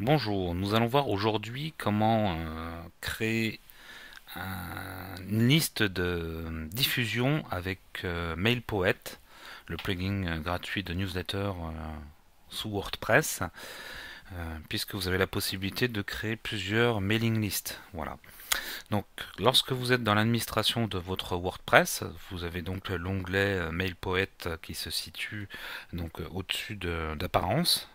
Bonjour, nous allons voir aujourd'hui comment euh, créer une liste de diffusion avec euh, MailPoet, le plugin euh, gratuit de newsletter sous WordPress, puisque vous avez la possibilité de créer plusieurs mailing lists. Voilà. Donc, lorsque vous êtes dans l'administration de votre WordPress, vous avez donc l'onglet MailPoet qui se situe donc au-dessus d'apparence.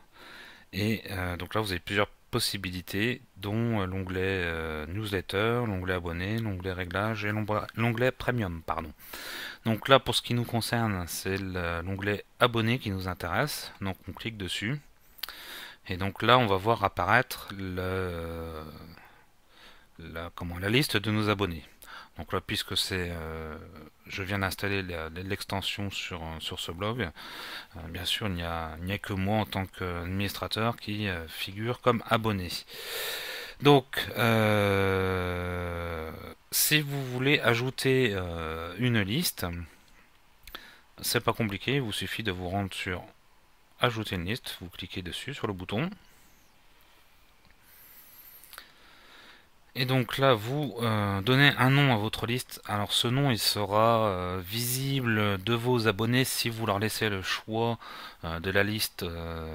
Et euh, donc là, vous avez plusieurs possibilités, dont euh, l'onglet euh, newsletter, l'onglet abonné, l'onglet réglage et l'onglet premium. Pardon. Donc là, pour ce qui nous concerne, c'est l'onglet abonné qui nous intéresse. Donc on clique dessus. Et donc là, on va voir apparaître la liste de nos abonnés. Donc là, puisque c'est, euh, je viens d'installer l'extension sur, sur ce blog, euh, bien sûr, il n'y a, que moi en tant qu'administrateur qui euh, figure comme abonné. Donc, si vous voulez ajouter une liste, c'est pas compliqué, il vous suffit de vous rendre sur Ajouter une liste, vous cliquez dessus sur le bouton, Et donc là, vous euh, donnez un nom à votre liste. Alors ce nom, il sera euh, visible de vos abonnés si vous leur laissez le choix euh, de la liste,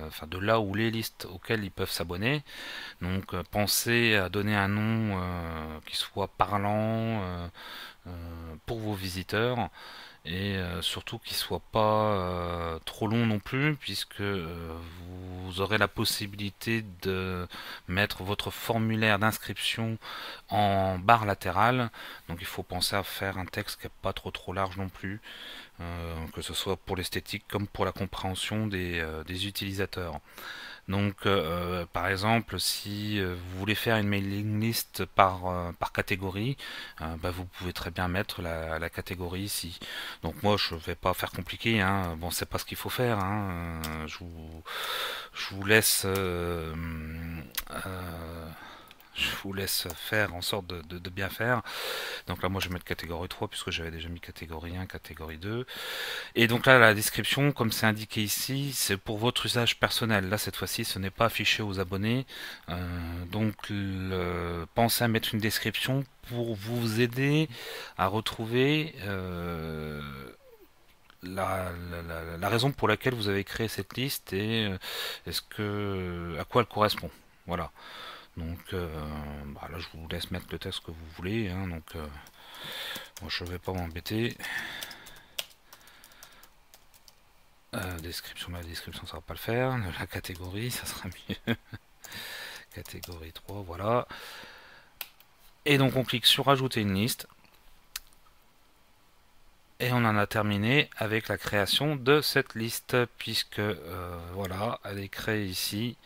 enfin de là ou les listes auxquelles ils peuvent s'abonner. Donc pensez à donner un nom qui soit parlant pour vos visiteurs et euh, surtout qu'il soit pas euh, trop long non plus puisque euh, vous aurez la possibilité de mettre votre formulaire d'inscription en barre latérale donc il faut penser à faire un texte qui n'est pas trop trop large non plus que ce soit pour l'esthétique comme pour la compréhension des utilisateurs donc, euh, euh, par exemple, si euh, vous voulez faire une mailing list par, par catégorie, bah, vous pouvez très bien mettre la, catégorie ici. Donc, moi, je vais pas faire compliqué. Hein. Bon, c'est pas ce qu'il faut faire. Hein. Je, vous, je, vous, laisse je vous laisse faire en sorte de, bien faire. Donc là, moi, je vais mettre catégorie 3 puisque j'avais déjà mis catégorie 1, catégorie 2. Et donc là, la description, comme c'est indiqué ici, c'est pour votre usage personnel. Là, cette fois-ci, ce n'est pas affiché aux abonnés. Euh, donc, pensez à mettre une description pour vous aider à retrouver... Euh, la, raison pour laquelle vous avez créé cette liste et euh, est-ce que à quoi elle correspond voilà donc euh, bah, là je vous laisse mettre le texte que vous voulez. Hein, donc euh, moi, je vais pas m'embêter. Euh, description, la description ça va pas le faire. La catégorie, ça sera mieux. catégorie 3, voilà. Et donc on clique sur ajouter une liste. Et on en a terminé avec la création de cette liste, puisque voilà, elle est créée ici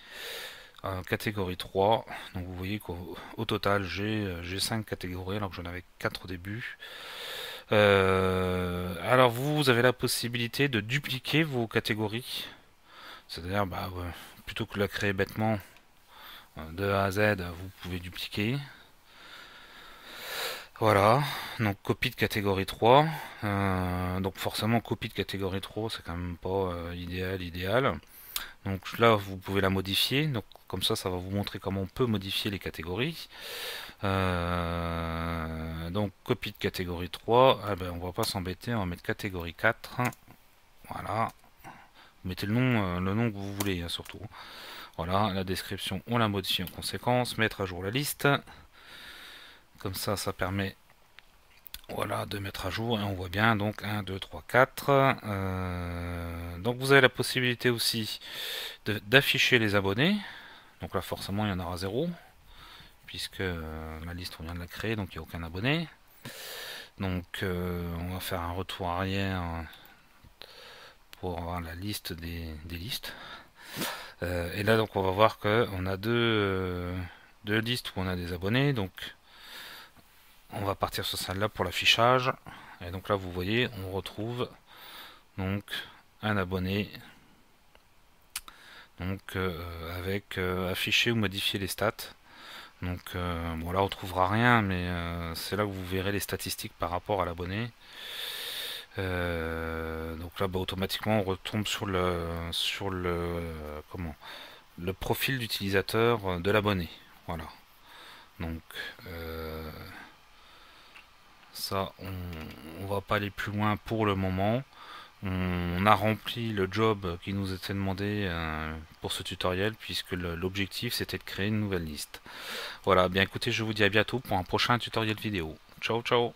catégorie 3. Donc vous voyez qu'au total j'ai 5 euh, catégories alors que j'en avais 4 au début. Euh, alors vous, avez la possibilité de dupliquer vos catégories. C'est-à-dire, bah, plutôt que de la créer bêtement euh, de A à Z, vous pouvez dupliquer. Voilà, donc copie de catégorie 3. donc forcément copie de catégorie 3, c'est quand même pas idéal, idéal. Donc là, vous pouvez la modifier. Donc comme ça, ça va vous montrer comment on peut modifier les catégories. Euh, donc copie de catégorie 3. Eh ben, on va pas s'embêter, on va mettre catégorie 4. Voilà. mettez le nom, euh, le nom que vous voulez, hein, surtout. Voilà, la description, on la modifie en conséquence. Mettre à jour la liste. Comme ça, ça permet voilà, de mettre à jour, et hein, on voit bien, donc 1, 2, 3, 4. donc vous avez la possibilité aussi d'afficher les abonnés. Donc là, forcément, il y en aura zéro, puisque la euh, liste, on vient de la créer, donc il n'y a aucun abonné. Donc euh, on va faire un retour arrière pour avoir la liste des, listes. Euh, et là, donc, on va voir qu'on a deux, deux listes où on a des abonnés, donc on va partir sur celle-là pour l'affichage. Et donc là, vous voyez, on retrouve donc un abonné. Donc euh, avec euh, afficher ou modifier les stats. Donc euh, bon là on trouvera rien mais c'est là où vous verrez les statistiques par rapport à l'abonné. donc là bah, automatiquement on retombe sur le sur le comment le profil d'utilisateur de l'abonné. Voilà. Donc ça, on, va pas aller plus loin pour le moment. On a rempli le job qui nous était demandé euh, pour ce tutoriel puisque l'objectif c'était de créer une nouvelle liste. Voilà, bien écoutez, je vous dis à bientôt pour un prochain tutoriel vidéo. Ciao ciao